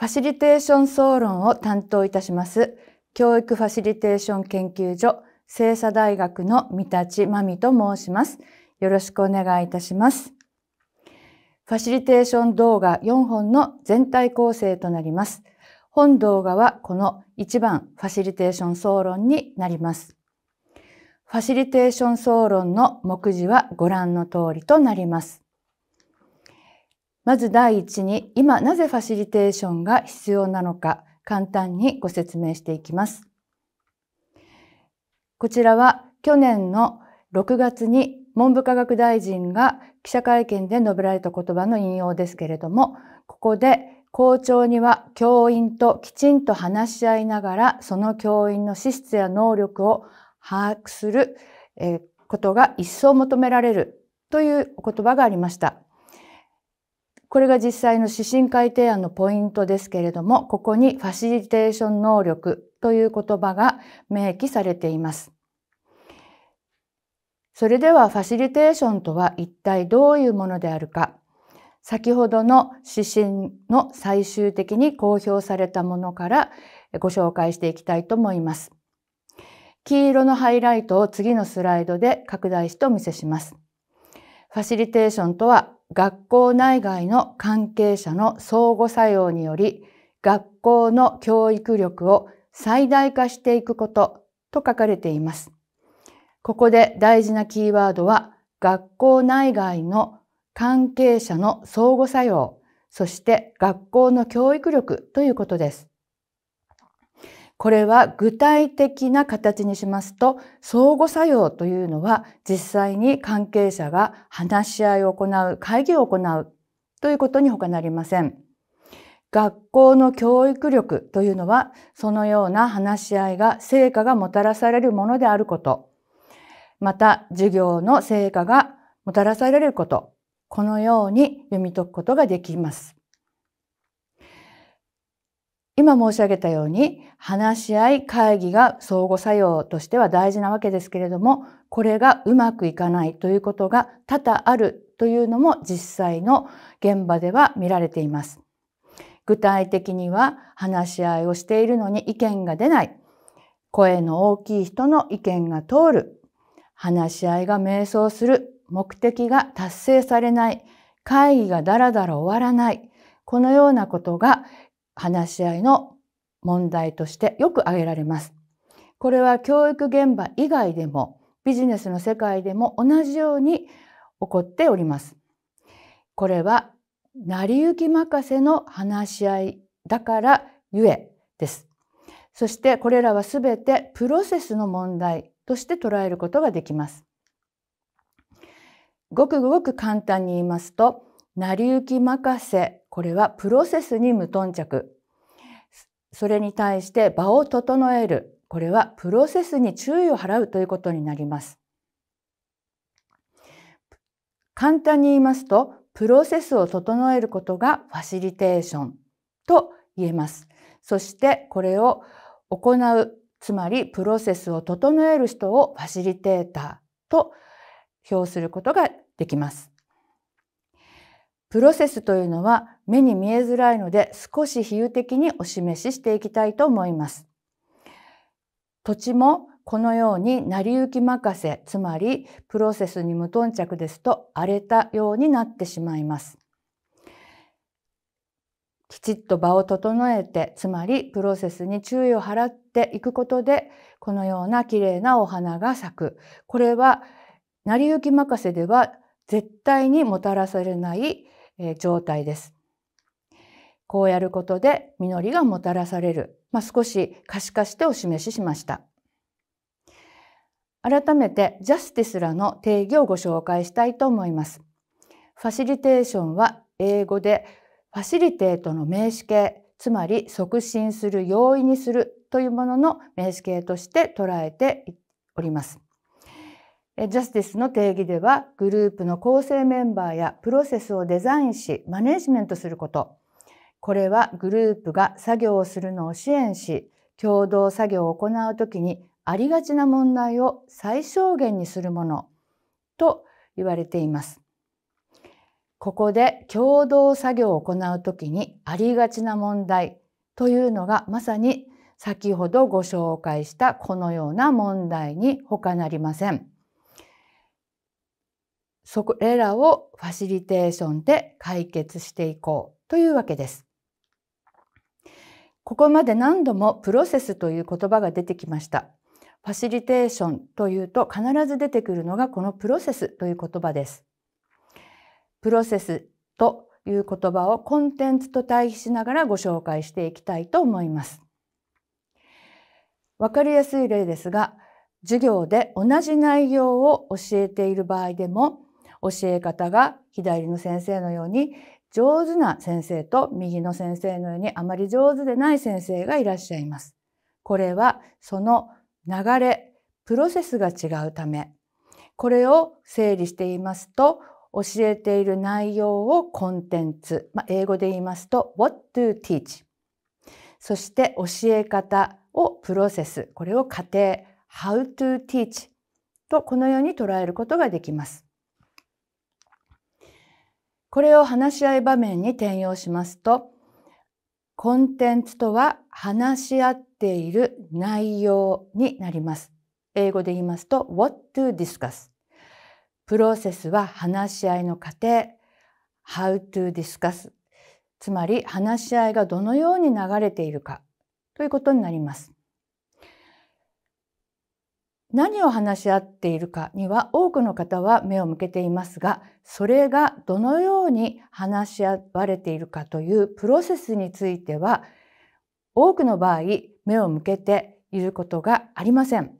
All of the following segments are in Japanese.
ファシリテーション総論を担当いたします、教育ファシリテーション研究所、精査大学の三立真美と申します。よろしくお願いいたします。ファシリテーション動画4本の全体構成となります。本動画はこの1番ファシリテーション総論になります。ファシリテーション総論の目次はご覧の通りとなります。まず第一に、今なぜファシリテーションが必要なのか、簡単にご説明していきます。こちらは去年の6月に文部科学大臣が記者会見で述べられた言葉の引用ですけれども、ここで校長には教員ときちんと話し合いながら、その教員の資質や能力を把握することが一層求められるというお言葉がありました。これが実際の指針改定案のポイントですけれども、ここにファシリテーション能力という言葉が明記されています。それではファシリテーションとは一体どういうものであるか、先ほどの指針の最終的に公表されたものからご紹介していきたいと思います。黄色のハイライトを次のスライドで拡大してお見せします。ファシリテーションとは学校内外の関係者の相互作用により学校の教育力を最大化していくことと書かれています。ここで大事なキーワードは学校内外の関係者の相互作用、そして学校の教育力ということです。これは具体的な形にしますと相互作用というのは実際に関係者が話し合いを行う会議を行うということに他なりません。学校の教育力というのはそのような話し合いが成果がもたらされるものであることまた授業の成果がもたらされることこのように読み解くことができます。今申し上げたように話し合い会議が相互作用としては大事なわけですけれどもこれがうまくいかないということが多々あるというのも実際の現場では見られています。具体的には話し合いをしているのに意見が出ない声の大きい人の意見が通る話し合いが迷走する目的が達成されない会議がだらだら終わらないこのようなことが話し合いの問題としてよく挙げられます。これは教育現場以外でもビジネスの世界でも同じように起こっております。これは成り行き任せの話し合いだからゆえです。そしてこれらはすべてプロセスの問題として捉えることができます。ごくごく簡単に言いますと、成り行き任せこれはプロセスに無頓着。それに対して場を整える。これはプロセスに注意を払うということになります。簡単に言いますと、プロセスを整えることがファシリテーションと言えます。そしてこれを行う、つまりプロセスを整える人をファシリテーターと表することができます。プロセスというのは目に見えづらいので少し比喩的にお示ししていきたいと思います。土地もこのように成り行き任せ、つまりプロセスに無頓着ですと荒れたようになってしまいます。きちっと場を整えて、つまりプロセスに注意を払っていくことで、このような綺麗なお花が咲く。これは成り行き任せでは絶対にもたらされないえ状態です。こうやることで実りがもたらされる、まあ、少し可視化してお示ししました。改めてジャスティスらの定義をご紹介したいと思います。ファシリテーションは英語でファシリテートの名詞形、つまり促進する、容易にするというものの名詞形として捉えております。ジャスティスの定義では、グループの構成メンバーやプロセスをデザインし、マネジメントすること。これはグループが作業をするのを支援し、共同作業を行うときにありがちな問題を最小限にするものと言われています。ここで共同作業を行うときにありがちな問題というのがまさに先ほどご紹介したこのような問題に他なりません。それらをファシリテーションで解決していこうというわけです。ここまで何度もプロセスという言葉が出てきました。ファシリテーションというと必ず出てくるのがこのプロセスという言葉です。プロセスという言葉をコンテンツと対比しながらご紹介していきたいと思います。わかりやすい例ですが、授業で同じ内容を教えている場合でも教え方が左の先生のように上手な先生と右の先生のようにあまり上手でない先生がいらっしゃいます。これはその流れ、プロセスが違うため、これを整理していますと、教えている内容をコンテンツ、まあ、英語で言いますと what to teach そして教え方をプロセスこれを過程 how to teach とこのように捉えることができますこれを話し合い場面に転用しますと、コンテンツとは話し合っている内容になります。英語で言いますと、what to discuss。プロセスは話し合いの過程、how to discuss。つまり話し合いがどのように流れているかということになります。何を話し合っているかには多くの方は目を向けていますが、それがどのように話し合われているかというプロセスについては、多くの場合目を向けていることがありません。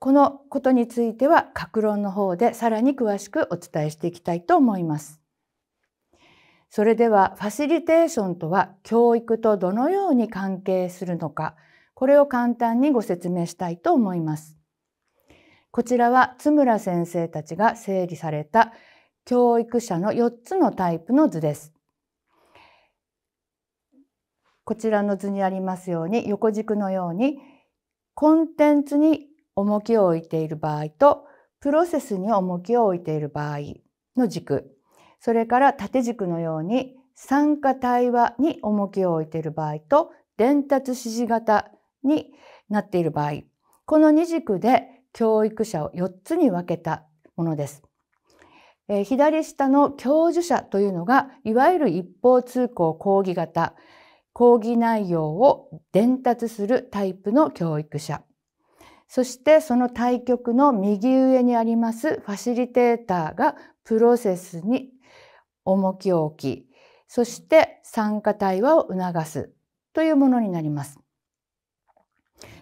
このことについては、格論の方でさらに詳しくお伝えしていきたいと思います。それでは、ファシリテーションとは教育とどのように関係するのか、これを簡単にご説明したいと思います。こちらは津村先生たちが整理された教育者の4つのタイプの図です。こちらの図にありますように横軸のようにコンテンツに重きを置いている場合とプロセスに重きを置いている場合の軸それから縦軸のように参加対話に重きを置いている場合と伝達指示型になっている場合この2軸で教育者を4つに分けたものです。えー、左下の教授者というのが、いわゆる一方通行講義型、講義内容を伝達するタイプの教育者。そしてその対局の右上にありますファシリテーターがプロセスに重きを置き、そして参加対話を促すというものになります。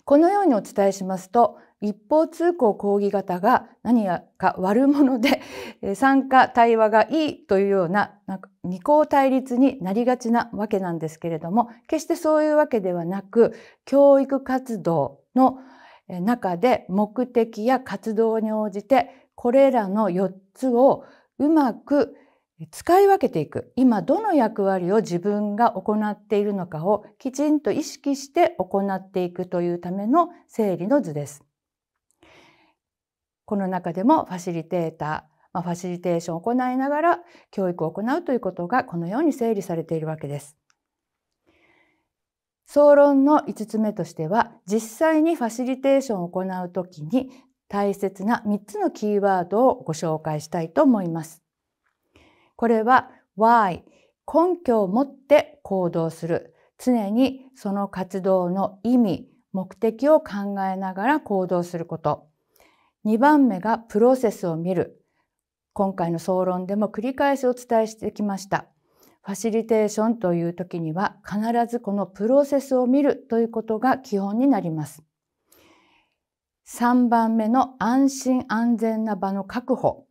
このようにお伝えしますと、一方通行講義型が何やか悪者で、参加対話がいいというようななんか二項対立になりがちなわけなんですけれども、決してそういうわけではなく、教育活動の中で目的や活動に応じて、これらの4つをうまく使い分けていく。今どの役割を自分が行っているのかをきちんと意識して行っていくというための整理の図です。この中でもファシリテーター、まあ、ファシリテーションを行いながら教育を行うということがこのように整理されているわけです。総論の5つ目としては実際にファシリテーションを行うときに大切な3つのキーワードをご紹介したいと思います。これは Why 根拠を持って行動する常にその活動の意味目的を考えながら行動すること2番目がプロセスを見る。今回の総論でも繰り返しお伝えしてきました。ファシリテーションという時には必ずこのプロセスを見るということが基本になります。3番目の安心安全な場の確保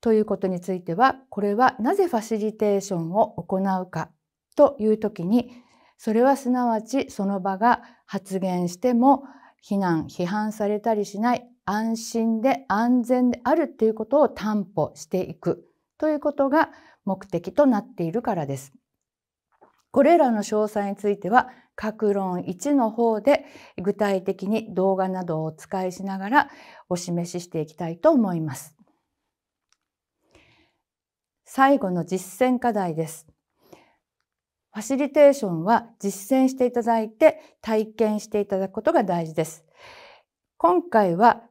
ということについては、これはなぜファシリテーションを行うかという時に、それはすなわちその場が発言しても非難、批判されたりしない安心で安全であるっていうことを担保していくということが目的となっているからです。これらの詳細については各論1の方で具体的に動画などをお使いしながらお示ししていきたいと思います。最後の実践課題です。ファシリテーションは実践していただいて体験していただくことが大事です。今回は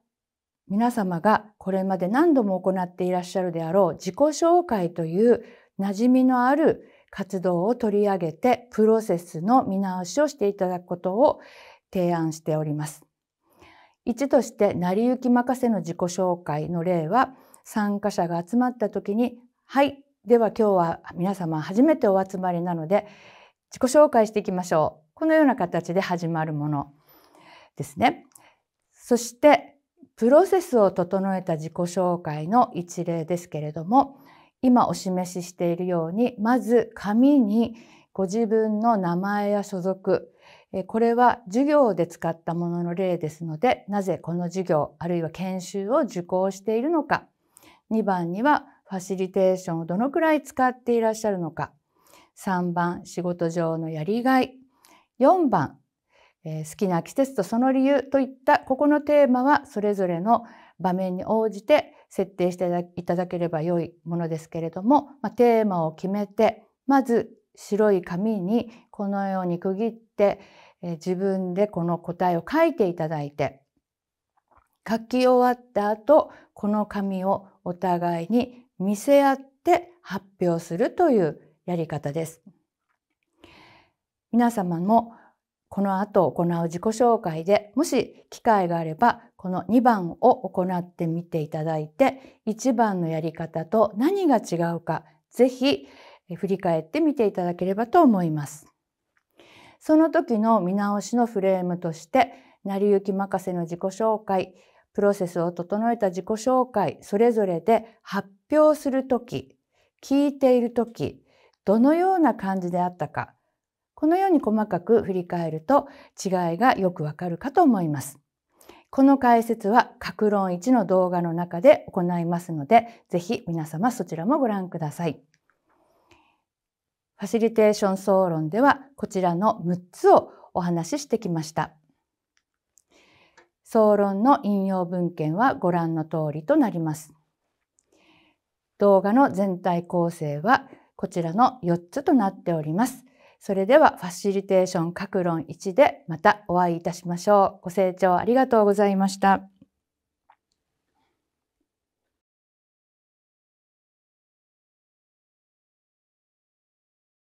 皆様がこれまで何度も行っていらっしゃるであろう自己紹介という馴染みのある活動を取り上げてプロセスの見直しをしていただくことを提案しております。一として成り行き任せの自己紹介の例は参加者が集まった時に「はいでは今日は皆様初めてお集まりなので自己紹介していきましょう」このような形で始まるものですね。そしてプロセスを整えた自己紹介の一例ですけれども、今お示ししているように、まず紙にご自分の名前や所属、これは授業で使ったものの例ですので、なぜこの授業あるいは研修を受講しているのか。2番にはファシリテーションをどのくらい使っていらっしゃるのか。3番、仕事上のやりがい。4番、えー、好きな季節とその理由といったここのテーマはそれぞれの場面に応じて設定していただければ良いものですけれども、まあ、テーマを決めてまず白い紙にこのように区切って、えー、自分でこの答えを書いていただいて書き終わった後この紙をお互いに見せ合って発表するというやり方です。皆様もこの後行う自己紹介でもし機会があればこの2番を行ってみていただいて1番のやり方と何が違うかぜひ振り返ってみていただければと思います。その時の見直しのフレームとして成り行き任せの自己紹介プロセスを整えた自己紹介それぞれで発表する時聞いている時どのような感じであったかこのように細かく振り返ると違いがよくわかるかと思います。この解説は格論1の動画の中で行いますので、ぜひ皆様そちらもご覧ください。ファシリテーション総論ではこちらの6つをお話ししてきました。総論の引用文献はご覧の通りとなります。動画の全体構成はこちらの4つとなっております。それではファシリテーション各論1でまたお会いいたしましょう。ご清聴ありがとうございました。